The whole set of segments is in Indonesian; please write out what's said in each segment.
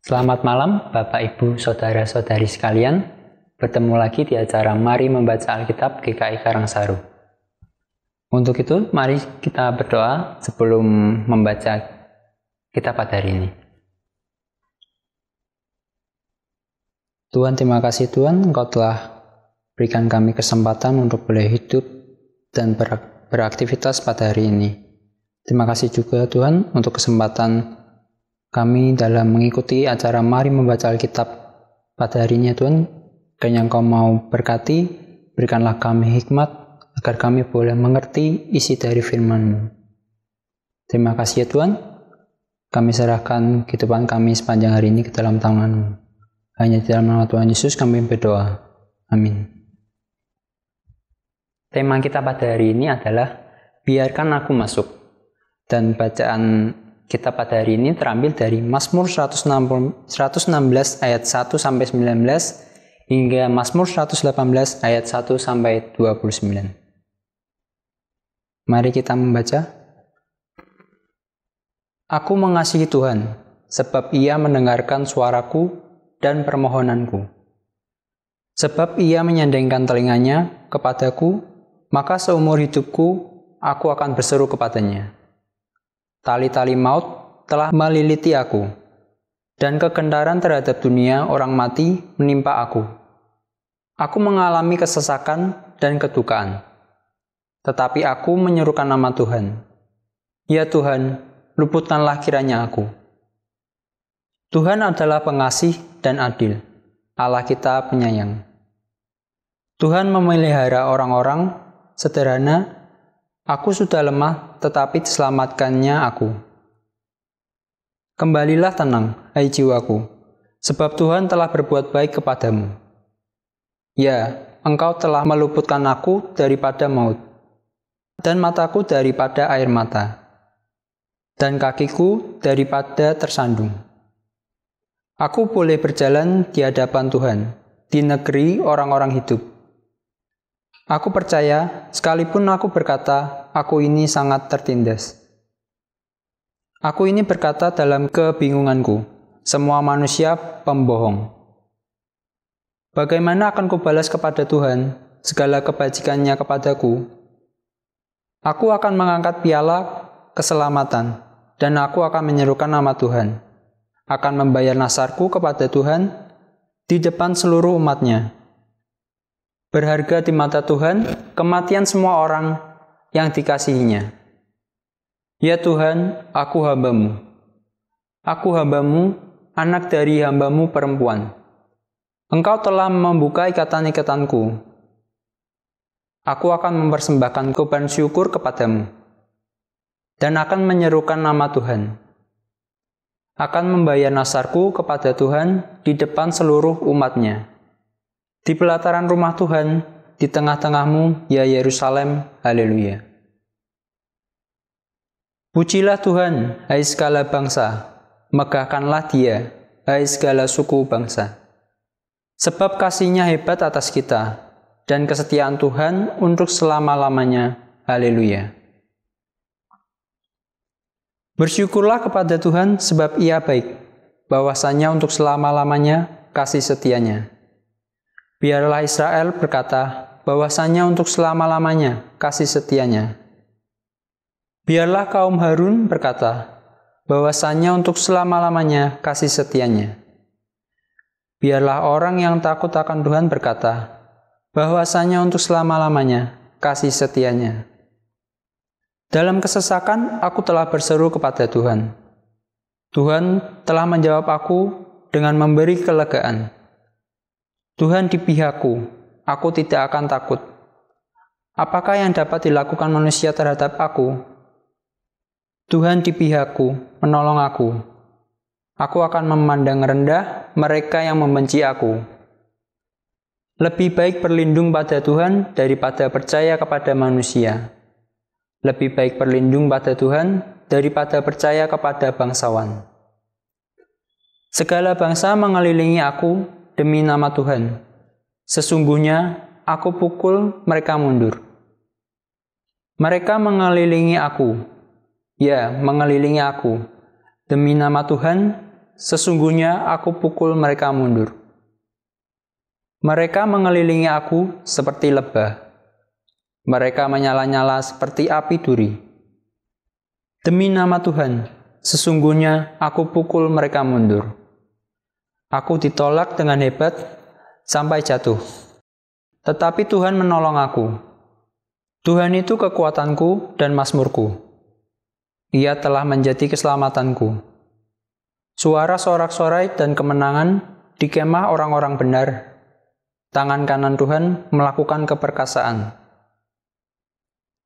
Selamat malam, Bapak, Ibu, Saudara-saudari sekalian. Bertemu lagi di acara Mari Membaca Alkitab GKI Karangsaru. Untuk itu, mari kita berdoa sebelum membaca kita pada hari ini. Tuhan, terima kasih Tuhan, Engkau telah berikan kami kesempatan untuk boleh hidup dan beraktivitas pada hari ini. Terima kasih juga Tuhan untuk kesempatan kami dalam mengikuti acara Mari Membaca Alkitab pada hari harinya Tuhan. yang kau mau berkati, berikanlah kami hikmat agar kami boleh mengerti isi dari firman Terima kasih ya Tuhan. Kami serahkan kehidupan kami sepanjang hari ini ke dalam tanganmu. Hanya di dalam nama Tuhan Yesus kami berdoa. Amin. Tema kita pada hari ini adalah Biarkan Aku Masuk. Dan bacaan kita pada hari ini terambil dari Mazmur 116 ayat 1 sampai 19 hingga Mazmur 118 ayat 1 sampai 29. Mari kita membaca. Aku mengasihi Tuhan, sebab Ia mendengarkan suaraku dan permohonanku. Sebab Ia menyandengkan telinganya kepadaku, maka seumur hidupku aku akan berseru kepadanya. Tali-tali maut telah meliliti aku, dan kekendaran terhadap dunia orang mati menimpa aku. Aku mengalami kesesakan dan kedukaan, tetapi aku menyerukan nama Tuhan. Ya Tuhan, luputkanlah kiranya aku. Tuhan adalah pengasih dan adil, Allah kita penyayang. Tuhan memelihara orang-orang sederhana, aku sudah lemah tetapi diselamatkannya aku. Kembalilah tenang, hai jiwaku, sebab Tuhan telah berbuat baik kepadamu. Ya, engkau telah meluputkan aku daripada maut, dan mataku daripada air mata dan kakiku daripada tersandung. Aku boleh berjalan di hadapan Tuhan, di negeri orang-orang hidup. Aku percaya, sekalipun aku berkata, aku ini sangat tertindas. Aku ini berkata dalam kebingunganku, semua manusia pembohong. Bagaimana akan kubalas kepada Tuhan segala kebajikannya kepadaku? Aku akan mengangkat piala keselamatan dan aku akan menyerukan nama Tuhan. Akan membayar nasarku kepada Tuhan di depan seluruh umatnya. Berharga di mata Tuhan kematian semua orang yang dikasihinya. Ya Tuhan, aku hambamu. Aku hambamu, anak dari hambamu perempuan. Engkau telah membuka ikatan-ikatanku. Aku akan mempersembahkan korban syukur kepadamu dan akan menyerukan nama Tuhan. Akan membayar nasarku kepada Tuhan di depan seluruh umatnya. Di pelataran rumah Tuhan, di tengah-tengahmu, ya Yerusalem, haleluya. Pujilah Tuhan, hai segala bangsa, megahkanlah dia, hai segala suku bangsa. Sebab kasihnya hebat atas kita, dan kesetiaan Tuhan untuk selama-lamanya. Haleluya. Bersyukurlah kepada Tuhan sebab ia baik, bahwasanya untuk selama-lamanya kasih setianya. Biarlah Israel berkata, bahwasanya untuk selama-lamanya kasih setianya. Biarlah kaum Harun berkata, bahwasanya untuk selama-lamanya kasih setianya. Biarlah orang yang takut akan Tuhan berkata, bahwasanya untuk selama-lamanya kasih setianya. Dalam kesesakan, aku telah berseru kepada Tuhan. Tuhan telah menjawab aku dengan memberi kelegaan. Tuhan di pihakku, aku tidak akan takut. Apakah yang dapat dilakukan manusia terhadap aku? Tuhan di pihakku, menolong aku. Aku akan memandang rendah mereka yang membenci aku. Lebih baik berlindung pada Tuhan daripada percaya kepada manusia. Lebih baik berlindung pada Tuhan daripada percaya kepada bangsawan. Segala bangsa mengelilingi aku demi nama Tuhan. Sesungguhnya aku pukul mereka mundur. Mereka mengelilingi aku, ya mengelilingi aku. Demi nama Tuhan, sesungguhnya aku pukul mereka mundur. Mereka mengelilingi aku seperti lebah. Mereka menyala-nyala seperti api duri. Demi nama Tuhan, sesungguhnya aku pukul mereka mundur. Aku ditolak dengan hebat sampai jatuh. Tetapi Tuhan menolong aku. Tuhan itu kekuatanku dan masmurku. Ia telah menjadi keselamatanku. Suara sorak-sorai dan kemenangan di kemah orang-orang benar. Tangan kanan Tuhan melakukan keperkasaan.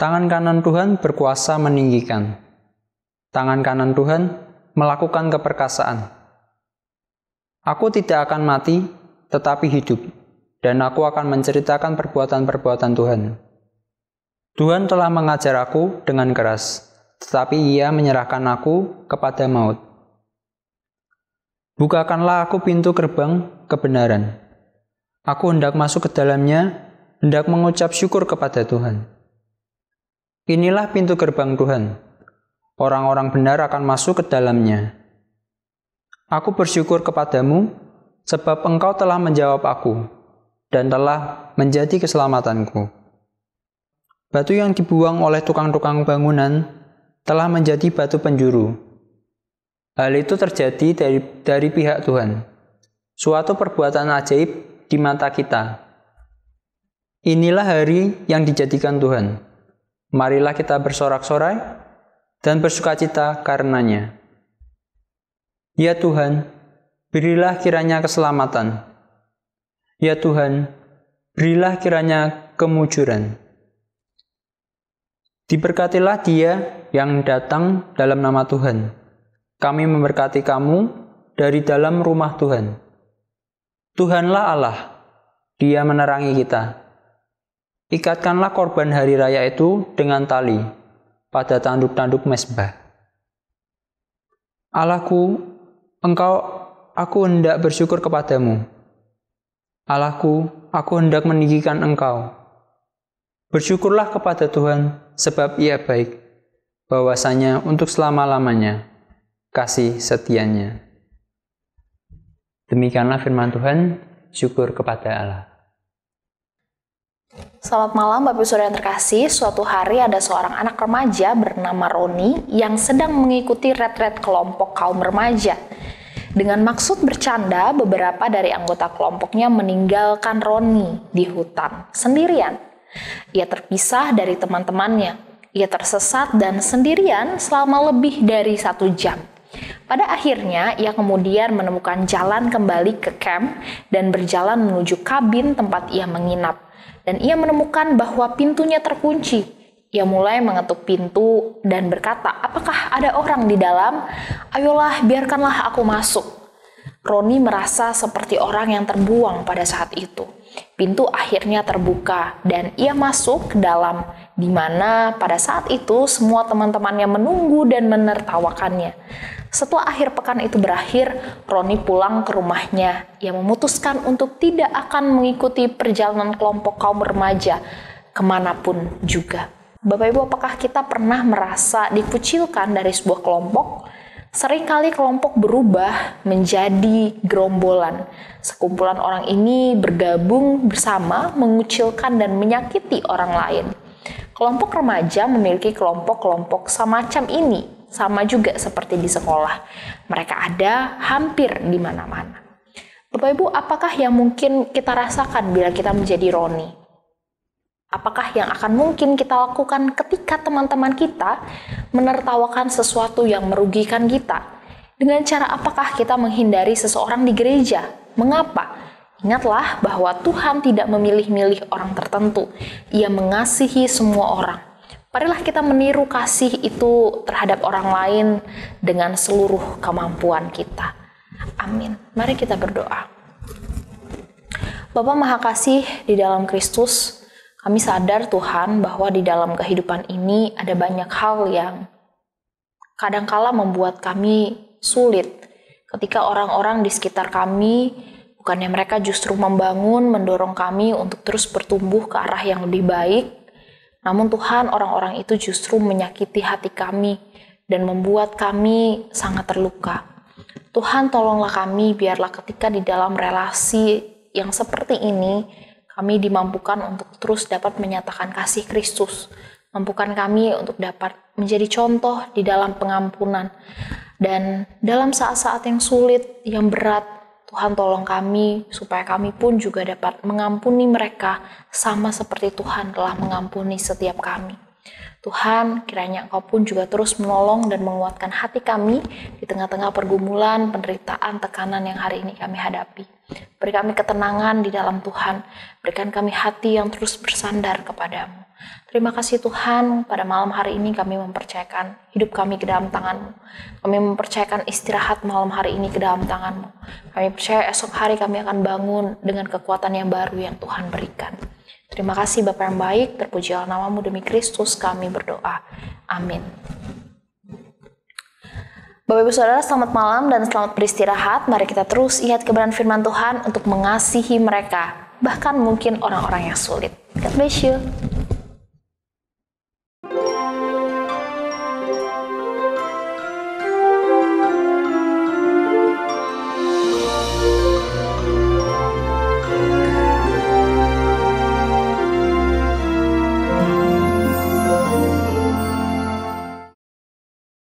Tangan kanan Tuhan berkuasa meninggikan. Tangan kanan Tuhan melakukan keperkasaan. Aku tidak akan mati, tetapi hidup, dan aku akan menceritakan perbuatan-perbuatan Tuhan. Tuhan telah mengajar aku dengan keras, tetapi ia menyerahkan aku kepada maut. Bukakanlah aku pintu gerbang kebenaran. Aku hendak masuk ke dalamnya, hendak mengucap syukur kepada Tuhan. Inilah pintu gerbang Tuhan. Orang-orang benar akan masuk ke dalamnya. Aku bersyukur kepadamu, sebab engkau telah menjawab aku, dan telah menjadi keselamatanku. Batu yang dibuang oleh tukang-tukang bangunan telah menjadi batu penjuru. Hal itu terjadi dari, dari pihak Tuhan. Suatu perbuatan ajaib di mata kita. Inilah hari yang dijadikan Tuhan Marilah kita bersorak-sorai dan bersukacita karenanya. Ya Tuhan, berilah kiranya keselamatan. Ya Tuhan, berilah kiranya kemujuran. Diberkatilah dia yang datang dalam nama Tuhan. Kami memberkati kamu dari dalam rumah Tuhan. Tuhanlah Allah, dia menerangi kita Ikatkanlah korban hari raya itu dengan tali pada tanduk-tanduk mesbah. Allahku, engkau, aku hendak bersyukur kepadamu. Allahku, aku hendak meninggikan engkau. Bersyukurlah kepada Tuhan, sebab ia baik, bahwasanya untuk selama-lamanya, kasih setianya. Demikianlah firman Tuhan, syukur kepada Allah. Selamat malam Bapak Ibu yang terkasih. Suatu hari ada seorang anak remaja bernama Roni yang sedang mengikuti retret kelompok kaum remaja. Dengan maksud bercanda, beberapa dari anggota kelompoknya meninggalkan Roni di hutan sendirian. Ia terpisah dari teman-temannya. Ia tersesat dan sendirian selama lebih dari satu jam. Pada akhirnya, ia kemudian menemukan jalan kembali ke camp dan berjalan menuju kabin tempat ia menginap dan ia menemukan bahwa pintunya terkunci. Ia mulai mengetuk pintu dan berkata, "Apakah ada orang di dalam? Ayolah, biarkanlah aku masuk." Roni merasa seperti orang yang terbuang pada saat itu. Pintu akhirnya terbuka dan ia masuk ke dalam di mana pada saat itu semua teman-temannya menunggu dan menertawakannya. Setelah akhir pekan itu berakhir, Roni pulang ke rumahnya. Ia memutuskan untuk tidak akan mengikuti perjalanan kelompok kaum remaja kemanapun juga. Bapak Ibu, apakah kita pernah merasa dikucilkan dari sebuah kelompok? Seringkali kelompok berubah menjadi gerombolan. Sekumpulan orang ini bergabung bersama mengucilkan dan menyakiti orang lain. Kelompok remaja memiliki kelompok-kelompok semacam ini, sama juga seperti di sekolah. Mereka ada hampir di mana-mana. Bapak Ibu, apakah yang mungkin kita rasakan bila kita menjadi Roni? Apakah yang akan mungkin kita lakukan ketika teman-teman kita menertawakan sesuatu yang merugikan kita? Dengan cara apakah kita menghindari seseorang di gereja? Mengapa? Ingatlah bahwa Tuhan tidak memilih-milih orang tertentu. Ia mengasihi semua orang. Marilah kita meniru kasih itu terhadap orang lain dengan seluruh kemampuan kita. Amin. Mari kita berdoa. Bapak Maha Kasih di dalam Kristus, kami sadar Tuhan bahwa di dalam kehidupan ini ada banyak hal yang kadangkala membuat kami sulit ketika orang-orang di sekitar kami Bukannya mereka justru membangun, mendorong kami untuk terus bertumbuh ke arah yang lebih baik, namun Tuhan, orang-orang itu justru menyakiti hati kami dan membuat kami sangat terluka. Tuhan, tolonglah kami, biarlah ketika di dalam relasi yang seperti ini, kami dimampukan untuk terus dapat menyatakan kasih Kristus, mampukan kami untuk dapat menjadi contoh di dalam pengampunan, dan dalam saat-saat yang sulit, yang berat, Tuhan tolong kami supaya kami pun juga dapat mengampuni mereka sama seperti Tuhan telah mengampuni setiap kami. Tuhan, kiranya Engkau pun juga terus menolong dan menguatkan hati kami di tengah-tengah pergumulan, penderitaan, tekanan yang hari ini kami hadapi. Beri kami ketenangan di dalam Tuhan. Berikan kami hati yang terus bersandar kepadamu. Terima kasih Tuhan, pada malam hari ini kami mempercayakan hidup kami ke dalam tanganmu. Kami mempercayakan istirahat malam hari ini ke dalam tanganmu. Kami percaya esok hari kami akan bangun dengan kekuatan yang baru yang Tuhan berikan. Terima kasih Bapak yang baik, terpujilah namamu demi Kristus kami berdoa. Amin. Bapak Ibu Saudara, selamat malam dan selamat beristirahat. Mari kita terus ingat kebenaran firman Tuhan untuk mengasihi mereka, bahkan mungkin orang-orang yang sulit. God bless you.